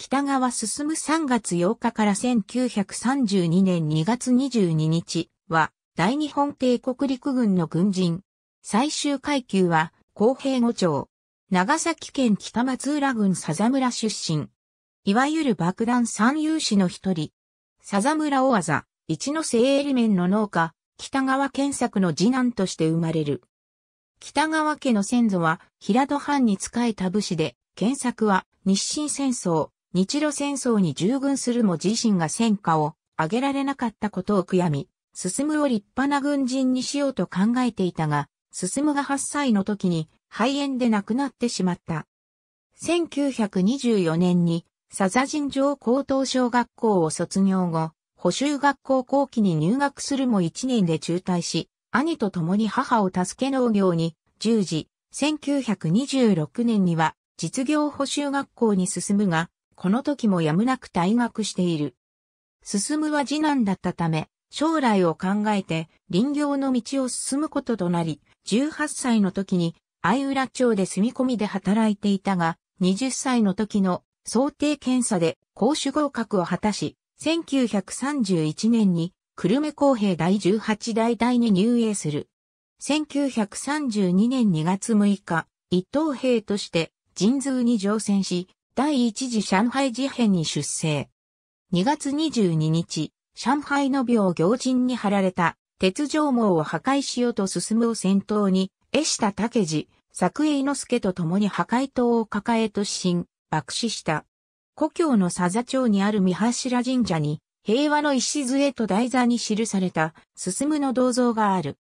北川進む3月8日から1932年2月22日は大日本帝国陸軍の軍人。最終階級は公平五長。長崎県北松浦郡笹村出身。いわゆる爆弾三有志の一人。笹村大技、一ノ瀬エールメンの農家、北川健作の次男として生まれる。北川家の先祖は平戸藩に仕えた武士で、健作は日清戦争、日露戦争に従軍するも自身が戦果を上げられなかったことを悔やみ、進むを立派な軍人にしようと考えていたが、進むが8歳の時に肺炎で亡くなってしまった。1924年に、サザ尋城高等小学校を卒業後、補修学校後期に入学するも1年で中退し、兄と共に母を助け農業に従事、1926年には実業補修学校に進むが、この時もやむなく退学している。進むは次男だったため、将来を考えて林業の道を進むこととなり、18歳の時に相浦町で住み込みで働いていたが、20歳の時の想定検査で公主合格を果たし、1931年に久留米公平第18代隊に入営する。1932年2月6日、一等兵として神通に乗船し、第一次上海事変に出征。2月22日、上海の病行人に貼られた鉄条網を破壊しようと進むを先頭に、江下武次、作伊之助と共に破壊党を抱えと進、爆死した。故郷の佐々町にある三柱神社に、平和の礎と台座に記された、進むの銅像がある。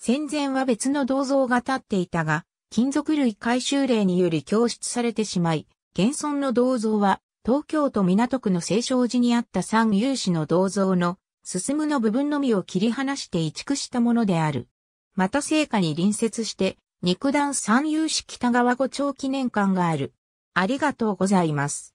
戦前は別の銅像が立っていたが、金属類回収令により供出されてしまい、現存の銅像は、東京都港区の清少寺にあった三有志の銅像の、進むの部分のみを切り離して移築したものである。また聖火に隣接して、肉弾三有志北川五町記念館がある。ありがとうございます。